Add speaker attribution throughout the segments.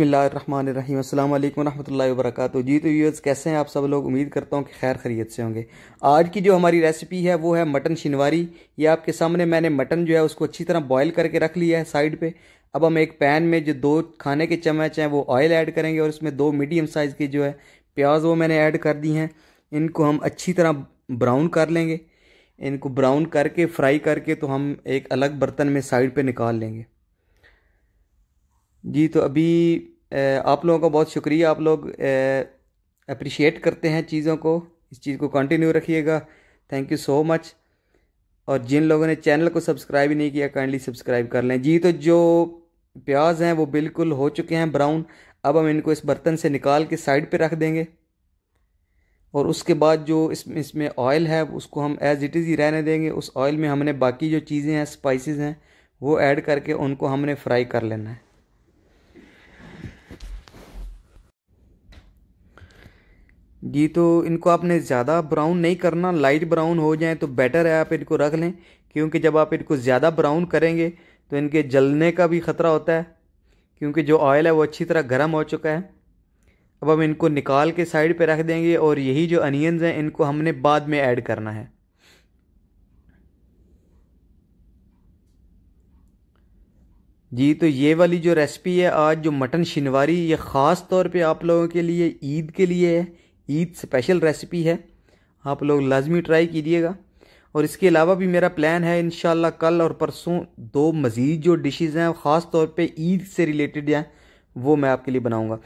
Speaker 1: बसमीम अल्लाम वरहमल वर्क जी तो व्यूअर्स कैसे हैं आप सब लोग उम्मीद करता हूँ कि खैर खरीत से होंगे आज की जो हमारी रेसिपी है वो है मटन शिनवारी ये आपके सामने मैंने मटन जो है उसको अच्छी तरह बॉईल करके रख लिया है साइड पे अब हम एक पैन में जो दो खाने के चम्मच हैं वो ऑयल ऐड करेंगे और उसमें दो मीडियम साइज़ की जो है प्याज वो मैंने ऐड कर दी हैं इनको हम अच्छी तरह ब्राउन कर लेंगे इनको ब्राउन करके फ्राई करके तो हम एक अलग बर्तन में साइड पर निकाल लेंगे जी तो अभी आप लोगों का बहुत शुक्रिया आप लोग अप्रिशिएट करते हैं चीज़ों को इस चीज़ को कंटिन्यू रखिएगा थैंक यू सो मच और जिन लोगों ने चैनल को सब्सक्राइब नहीं किया काइंडली सब्सक्राइब कर लें जी तो जो प्याज हैं वो बिल्कुल हो चुके हैं ब्राउन अब हम इनको इस बर्तन से निकाल के साइड पे रख देंगे और उसके बाद जो इसमें इसमें ऑयल है उसको हम एज़ इट इज़ ही रहने देंगे उस ऑयल में हमने बाकी जो चीज़ें हैं स्पाइसेस हैं वो ऐड करके उनको हमने फ्राई कर लेना है जी तो इनको आपने ज़्यादा ब्राउन नहीं करना लाइट ब्राउन हो जाए तो बेटर है आप इनको रख लें क्योंकि जब आप इनको ज़्यादा ब्राउन करेंगे तो इनके जलने का भी ख़तरा होता है क्योंकि जो ऑयल है वो अच्छी तरह गर्म हो चुका है अब हम इनको निकाल के साइड पे रख देंगे और यही जो अनियंस हैं इनको हमने बाद में ऐड करना है जी तो ये वाली जो रेसिपी है आज जो मटन शिनवारी ये ख़ास तौर पे आप लोगों के लिए ईद के लिए है ईद स्पेशल रेसिपी है आप लोग लाजमी ट्राई कीजिएगा और इसके अलावा भी मेरा प्लान है इन कल और परसों दो मज़ीद जो डिशेज़ हैं ख़ास तौर पर ईद से रिलेटेड हैं वो मैं आपके लिए बनाऊंगा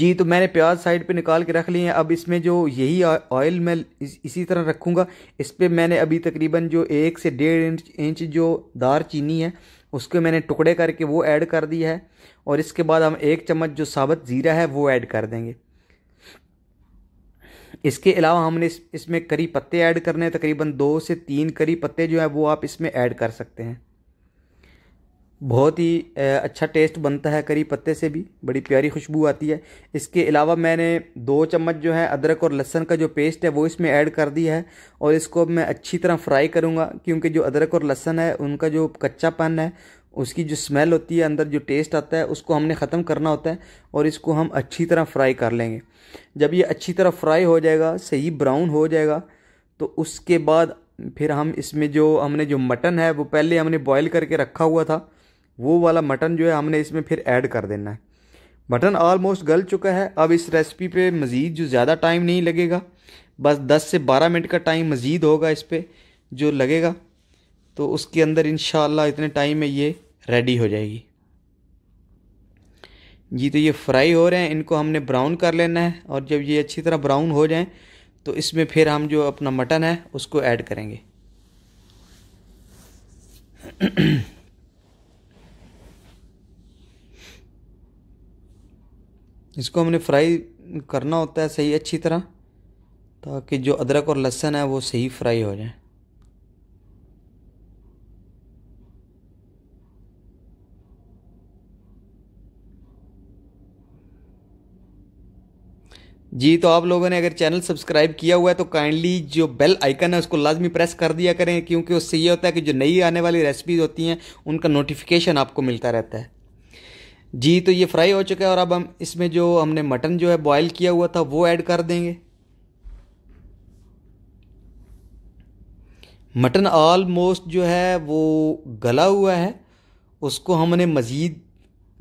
Speaker 1: जी तो मैंने प्याज साइड पे निकाल के रख लिए हैं अब इसमें जो यही ऑयल मैं इस, इसी तरह रखूँगा इस पर मैंने अभी तकरीबन जो एक से डेढ़ इंच इंच जो दार चीनी है उसके मैंने टुकड़े करके वो ऐड कर दिया है और इसके बाद हम एक चम्मच जो साबत ज़ीरा है वो ऐड कर देंगे इसके अलावा हमने इस, इसमें करी पत्ते ऐड करने हैं तकरीबन दो से तीन करी पत्ते जो है वो आप इसमें ऐड कर सकते हैं बहुत ही अच्छा टेस्ट बनता है करी पत्ते से भी बड़ी प्यारी खुशबू आती है इसके अलावा मैंने दो चम्मच जो है अदरक और लहसन का जो पेस्ट है वो इसमें ऐड कर दिया है और इसको मैं अच्छी तरह फ्राई करूँगा क्योंकि जो अदरक और लहसन है उनका जो कच्चापन है उसकी जो स्मेल होती है अंदर जो टेस्ट आता है उसको हमने ख़त्म करना होता है और इसको हम अच्छी तरह फ्राई कर लेंगे जब ये अच्छी तरह फ्राई हो जाएगा सही ब्राउन हो जाएगा तो उसके बाद फिर हम इसमें जो हमने जो मटन है वो पहले हमने बॉईल करके रखा हुआ था वो वाला मटन जो है हमने इसमें फिर ऐड कर देना है मटन ऑलमोस्ट गल चुका है अब इस रेसिपी पे मज़ीद जो ज़्यादा टाइम नहीं लगेगा बस 10 से 12 मिनट का टाइम मज़ीद होगा इस पर जो लगेगा तो उसके अंदर इन इतने टाइम में ये रेडी हो जाएगी जी तो ये फ्राई हो रहे हैं इनको हमने ब्राउन कर लेना है और जब ये अच्छी तरह ब्राउन हो जाएं तो इसमें फिर हम जो अपना मटन है उसको ऐड करेंगे इसको हमने फ्राई करना होता है सही अच्छी तरह ताकि जो अदरक और लहसुन है वो सही फ्राई हो जाए जी तो आप लोगों ने अगर चैनल सब्सक्राइब किया हुआ है तो काइंडली जो बेल आइकन है उसको लाजमी प्रेस कर दिया करें क्योंकि उससे ये होता है कि जो नई आने वाली रेसिपीज़ होती हैं उनका नोटिफिकेशन आपको मिलता रहता है जी तो ये फ्राई हो चुका है और अब हम इसमें जो हमने मटन जो है बॉयल किया हुआ था वो ऐड कर देंगे मटन ऑलमोस्ट जो है वो गला हुआ है उसको हमने मज़ीद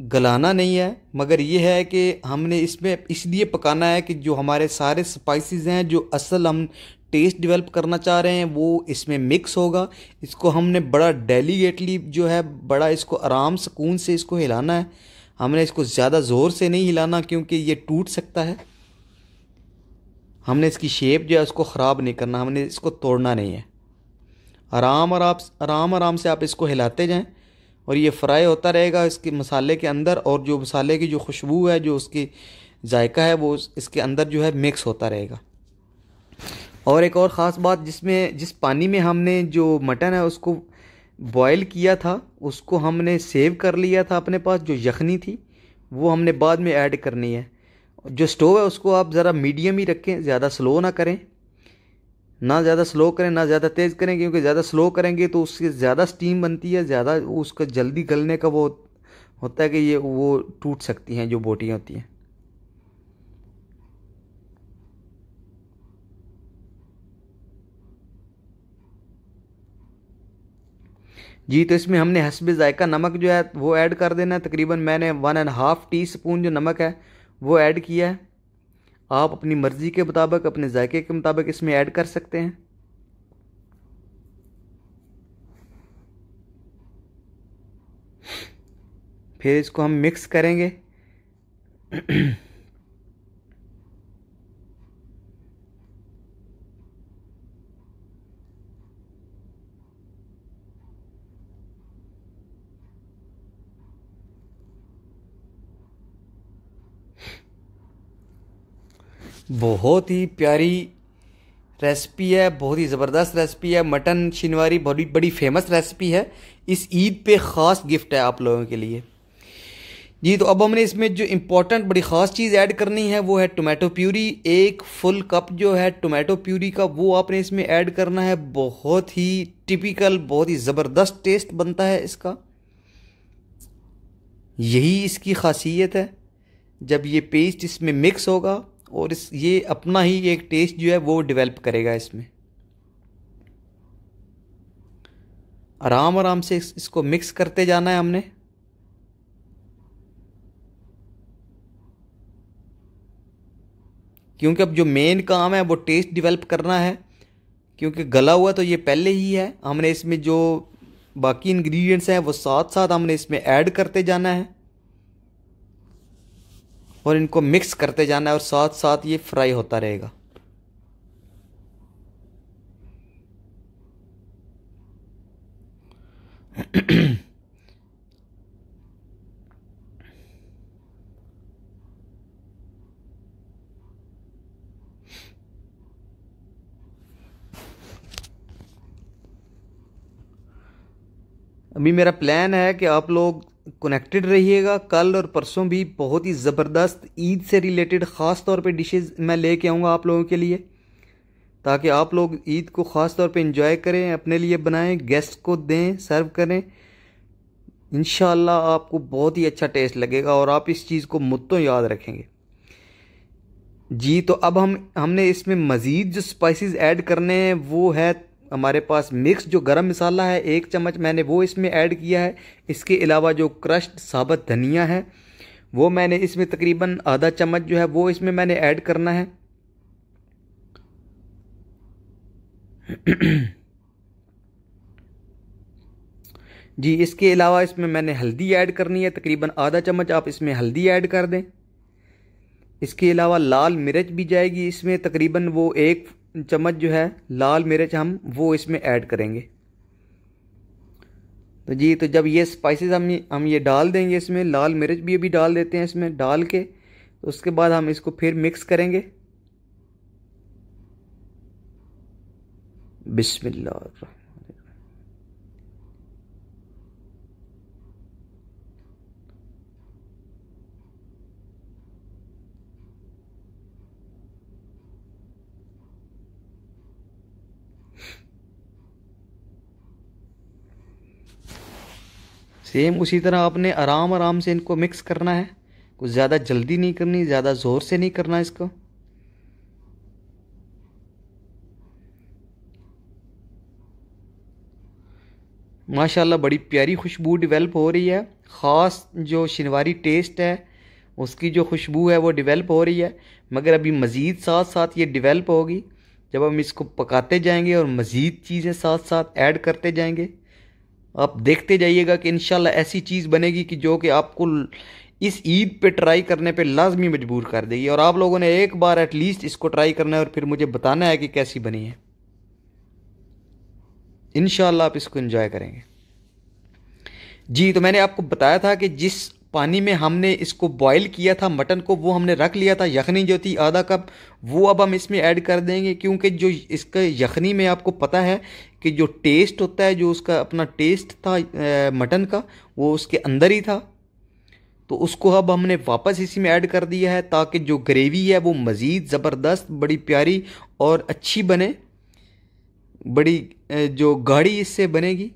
Speaker 1: गलाना नहीं है मगर ये है कि हमने इसमें इसलिए पकाना है कि जो हमारे सारे स्पाइसेस हैं जो असल हम टेस्ट डेवलप करना चाह रहे हैं वो इसमें मिक्स होगा इसको हमने बड़ा डेलीगेटली जो है बड़ा इसको आराम सुकून से इसको हिलाना है हमने इसको ज़्यादा ज़ोर से नहीं हिलाना क्योंकि ये टूट सकता है हमने इसकी शेप जो है उसको ख़राब नहीं करना हमने इसको तोड़ना नहीं है आराम आराम आराम आराम से आप इसको हिलाते जाएँ और ये फ्राई होता रहेगा इसके मसाले के अंदर और जो मसाले की जो खुशबू है जो उसकी जायका है वो इसके अंदर जो है मिक्स होता रहेगा और एक और ख़ास बात जिसमें जिस पानी में हमने जो मटन है उसको बॉयल किया था उसको हमने सेव कर लिया था अपने पास जो यखनी थी वो हमने बाद में ऐड करनी है जो स्टोव है उसको आप ज़रा मीडियम ही रखें ज़्यादा स्लो ना करें ना ज़्यादा स्लो करें ना ज़्यादा तेज़ करें क्योंकि ज़्यादा स्लो करेंगे तो उसकी ज़्यादा स्टीम बनती है ज़्यादा उसका जल्दी गलने का वो होता है कि ये वो टूट सकती हैं जो बोटियाँ होती हैं जी तो इसमें हमने हसब जायका नमक जो है वो ऐड कर देना है तकरीबन मैंने one and half teaspoon जो नमक है वो ऐड किया है आप अपनी मर्ज़ी के मुताबिक अपने जायके के मुताबिक इसमें ऐड कर सकते हैं फिर इसको हम मिक्स करेंगे बहुत ही प्यारी रेसिपी है बहुत ही ज़बरदस्त रेसिपी है मटन शिनवारी बड़ी बड़ी फेमस रेसिपी है इस ईद पे ख़ास गिफ्ट है आप लोगों के लिए जी तो अब हमने इसमें जो इम्पोर्टेंट बड़ी ख़ास चीज़ ऐड करनी है वो है टोमेटो प्यूरी एक फुल कप जो है टोमेटो प्यूरी का वो आपने इसमें ऐड करना है बहुत ही टिपिकल बहुत ही ज़बरदस्त टेस्ट बनता है इसका यही इसकी खासियत है जब ये पेस्ट इसमें मिक्स होगा और इस ये अपना ही एक टेस्ट जो है वो डेवलप करेगा इसमें आराम आराम से इस, इसको मिक्स करते जाना है हमने क्योंकि अब जो मेन काम है वो टेस्ट डेवलप करना है क्योंकि गला हुआ तो ये पहले ही है हमने इसमें जो बाकी इंग्रेडिएंट्स हैं वो साथ साथ हमने इसमें ऐड करते जाना है और इनको मिक्स करते जाना है और साथ साथ ये फ्राई होता रहेगा अभी मेरा प्लान है कि आप लोग कनेक्टेड रहिएगा कल और परसों भी बहुत ही ज़बरदस्त ईद से रिलेटेड ख़ास तौर पे डिशेस मैं लेके आऊँगा आप लोगों के लिए ताकि आप लोग ईद को ख़ास तौर पे इंजॉय करें अपने लिए बनाएं गेस्ट को दें सर्व करें इन आपको बहुत ही अच्छा टेस्ट लगेगा और आप इस चीज़ को मुद्दों याद रखेंगे जी तो अब हम हमने इसमें मज़ीद जो स्पाइसेस ऐड करने हैं वो है हमारे पास मिक्स जो गरम मसाला है एक चम्मच मैंने वो इसमें ऐड किया है इसके अलावा जो क्रश्ड साबत धनिया है वो मैंने इसमें तकरीबन आधा चम्मच जो है वो इसमें मैंने ऐड करना है जी इसके अलावा इसमें मैंने हल्दी ऐड करनी है तकरीबन आधा चम्मच आप इसमें हल्दी ऐड कर दें इसके अलावा लाल मिर्च भी जाएगी इसमें तकरीबन वो एक चम्मच जो है लाल मिर्च हम वो इसमें ऐड करेंगे तो जी तो जब ये स्पाइसेस हम हम ये डाल देंगे इसमें लाल मिर्च भी अभी डाल देते हैं इसमें डाल के तो उसके बाद हम इसको फिर मिक्स करेंगे बिस्मिल्लाह सेम उसी तरह आपने आराम आराम से इनको मिक्स करना है कुछ ज़्यादा जल्दी नहीं करनी ज़्यादा ज़ोर से नहीं करना इसको माशाल्लाह बड़ी प्यारी खुशबू डिवेलप हो रही है ख़ास जो शिनवारी टेस्ट है उसकी जो खुशबू है वो डिवेलप हो रही है मगर अभी मज़ीद साथ साथ ये डिवेलप होगी जब हम इसको पकाते जाएंगे और मज़ीद चीज़ें साथ साथ ऐड करते जाएंगे आप देखते जाइएगा कि इन ऐसी चीज़ बनेगी कि जो कि आपको इस ईद पे ट्राई करने पे लाजमी मजबूर कर देगी और आप लोगों ने एक बार एटलीस्ट इसको ट्राई करना है और फिर मुझे बताना है कि कैसी बनी है इन आप इसको इन्जॉय करेंगे जी तो मैंने आपको बताया था कि जिस पानी में हमने इसको बॉईल किया था मटन को वो हमने रख लिया था यखनी जो थी आधा कप वो अब हम इसमें ऐड कर देंगे क्योंकि जो इसके यखनी में आपको पता है कि जो टेस्ट होता है जो उसका अपना टेस्ट था मटन का वो उसके अंदर ही था तो उसको अब हमने वापस इसी में ऐड कर दिया है ताकि जो ग्रेवी है वो मज़ीद ज़बरदस्त बड़ी प्यारी और अच्छी बने बड़ी जो गाढ़ी इससे बनेगी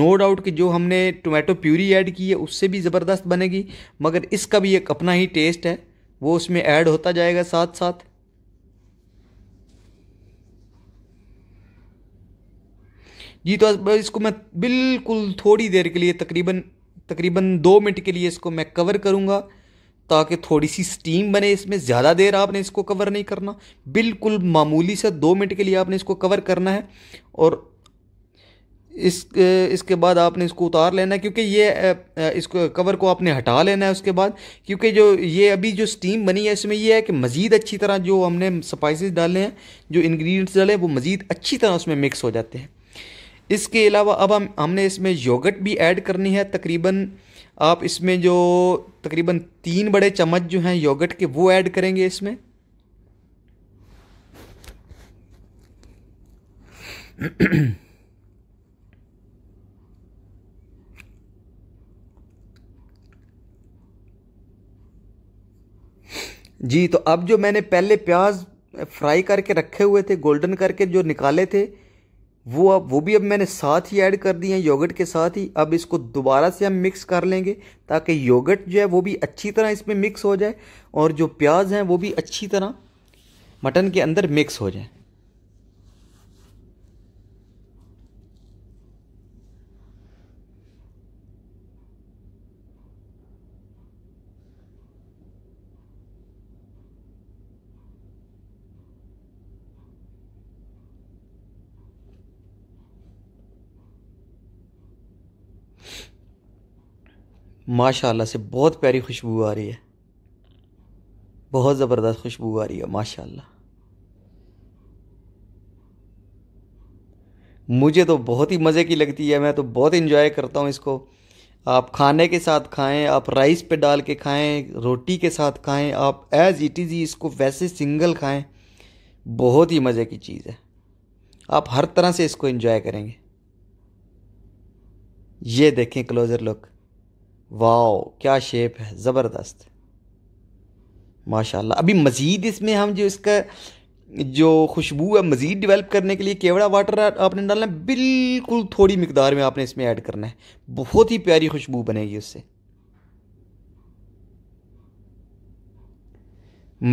Speaker 1: नो डाउट कि जो हमने टोमेटो प्यूरी ऐड की है उससे भी ज़बरदस्त बनेगी मगर इसका भी एक अपना ही टेस्ट है वो उसमें ऐड होता जाएगा साथ साथ जी तो इसको मैं बिल्कुल थोड़ी देर के लिए तकरीबन तकरीबन दो मिनट के लिए इसको मैं कवर करूँगा ताकि थोड़ी सी स्टीम बने इसमें ज़्यादा देर आपने इसको कवर नहीं करना बिल्कुल मामूली सा दो मिनट के लिए आपने इसको कवर करना है और इस इसके बाद आपने इसको उतार लेना है क्योंकि ये इसको कवर को आपने हटा लेना है उसके बाद क्योंकि जो ये अभी जो स्टीम बनी है इसमें ये है कि मज़ीद अच्छी तरह जो हमने स्पाइसेस डाले हैं जो इंग्रेडिएंट्स डाले हैं वो मज़ीद अच्छी तरह उसमें मिक्स हो जाते हैं इसके अलावा अब हम हमने इसमें योगट भी ऐड करनी है तकरीबन आप इसमें जो तकरीबन तीन बड़े चम्मच जो हैं योगट के वो ऐड करेंगे इसमें जी तो अब जो मैंने पहले प्याज फ्राई करके रखे हुए थे गोल्डन करके जो निकाले थे वो अब वो भी अब मैंने साथ ही ऐड कर दिए हैं योगट के साथ ही अब इसको दोबारा से हम मिक्स कर लेंगे ताकि योगट जो है वो भी अच्छी तरह इसमें मिक्स हो जाए और जो प्याज हैं वो भी अच्छी तरह मटन के अंदर मिक्स हो जाए माशाल्लाह से बहुत प्यारी खुशबू आ रही है बहुत ज़बरदस्त खुशबू आ रही है माशाल्लाह मुझे तो बहुत ही मज़े की लगती है मैं तो बहुत इन्जॉय करता हूँ इसको आप खाने के साथ खाएं आप राइस पे डाल के खाएं रोटी के साथ खाएं आप एज़ इट इज़ ही इसको वैसे सिंगल खाएं बहुत ही मज़े की चीज़ है आप हर तरह से इसको इन्जॉय करेंगे ये देखें क्लोज़र लुक वाओ क्या शेप है ज़बरदस्त माशाल्लाह अभी मज़ीद इसमें हम जो इसका जो खुशबू है मज़ीद डेवलप करने के लिए केवड़ा वाटर आपने डालना है बिल्कुल थोड़ी मकदार में आपने इसमें ऐड करना है बहुत ही प्यारी खुशबू बनेगी उससे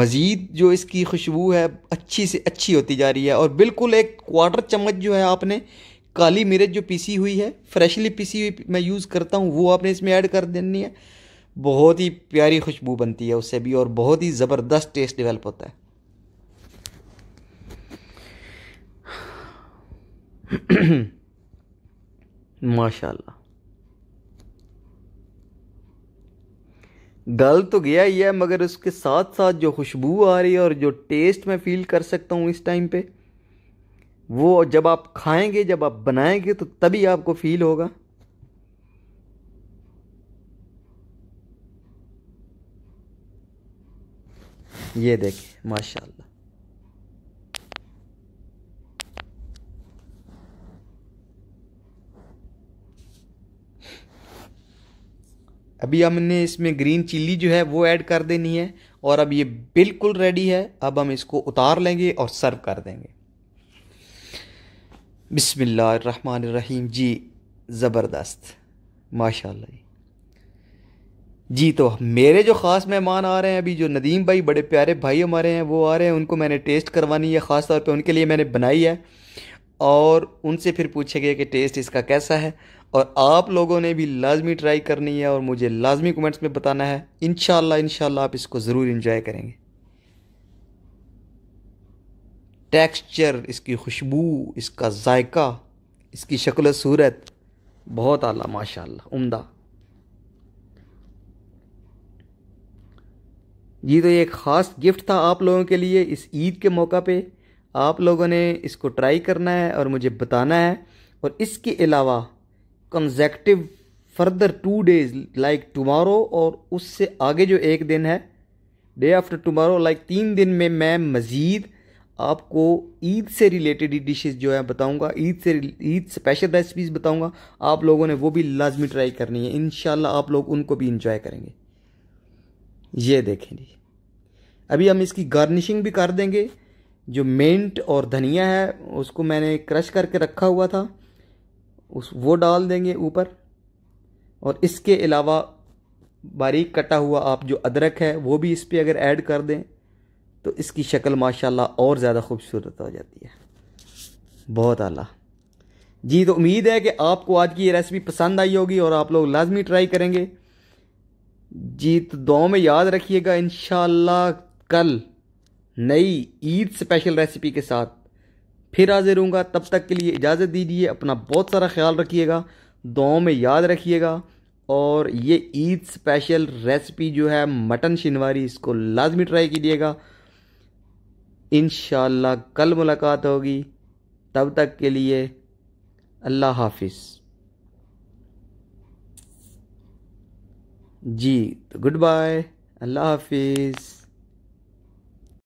Speaker 1: मज़ीद जो इसकी खुशबू है अच्छी से अच्छी होती जा रही है और बिल्कुल एक क्वार्टर चम्मच जो है आपने काली मिर्च जो पिसी हुई है फ्रेशली पिसी हुई मैं यूज़ करता हूँ वो आपने इसमें ऐड कर देनी है बहुत ही प्यारी खुशबू बनती है उससे भी और बहुत ही ज़बरदस्त टेस्ट डेवलप होता है माशाल्लाह गल तो गया ही है मगर उसके साथ साथ जो खुशबू आ रही है और जो टेस्ट मैं फील कर सकता हूँ इस टाइम पे वो जब आप खाएंगे जब आप बनाएंगे तो तभी आपको फील होगा ये देखिए माशाल्लाह अभी हमने इसमें ग्रीन चिल्ली जो है वो ऐड कर देनी है और अब ये बिल्कुल रेडी है अब हम इसको उतार लेंगे और सर्व कर देंगे बिसमीम जी ज़बरदस्त माशाल्लाह जी तो मेरे जो ख़ास मेहमान आ रहे हैं अभी जो नदीम भाई बड़े प्यारे भाई हमारे हैं वो आ रहे हैं उनको मैंने टेस्ट करवानी है ख़ास तौर पे उनके लिए मैंने बनाई है और उनसे फिर पूछेंगे कि टेस्ट इसका कैसा है और आप लोगों ने भी लाजमी ट्राई करनी है और मुझे लाजमी कमेंट्स में बताना है इन शाला आप इसको ज़रूर इन्जॉय करेंगे टेक्सचर इसकी खुशबू इसका जायका इसकी शक्ल सूरत बहुत आला माशा उम्दा जी तो ये एक ख़ास गिफ्ट था आप लोगों के लिए इस ईद के मौका पे आप लोगों ने इसको ट्राई करना है और मुझे बताना है और इसके अलावा conjunctive further two days like tomorrow और उससे आगे जो एक दिन है डे आफ्टर टमारो लाइक तीन दिन में मैं मज़ीद आपको ईद से रिलेटेड ही डिशेस जो है बताऊंगा ईद से ईद स्पेशल रेसिपीज़ बताऊंगा आप लोगों ने वो भी लाजमी ट्राई करनी है इन आप लोग उनको भी इंजॉय करेंगे ये देखें जी अभी हम इसकी गार्निशिंग भी कर देंगे जो मेंट और धनिया है उसको मैंने क्रश करके रखा हुआ था उस वो डाल देंगे ऊपर और इसके अलावा बारीक कटा हुआ आप जो अदरक है वो भी इस पर अगर ऐड कर दें तो इसकी शक्ल माशाल्लाह और ज़्यादा खूबसूरत हो जाती है बहुत आला जी तो उम्मीद है कि आपको आज की ये रेसिपी पसंद आई होगी और आप लोग लाजमी ट्राई करेंगे जी तो दो में याद रखिएगा इन कल नई ईद स्पेशल रेसिपी के साथ फिर हाजिर हूँगा तब तक के लिए इजाज़त दीजिए अपना बहुत सारा ख्याल रखिएगा दुआओं में याद रखिएगा और ये ईद स्पेशल रेसिपी जो है मटन शिनवारी इसको लाजमी ट्राई कीजिएगा इन कल मुलाकात होगी तब तक के लिए अल्लाह हाफिज़ जी तो गुड बाय अल्लाह हाफिज़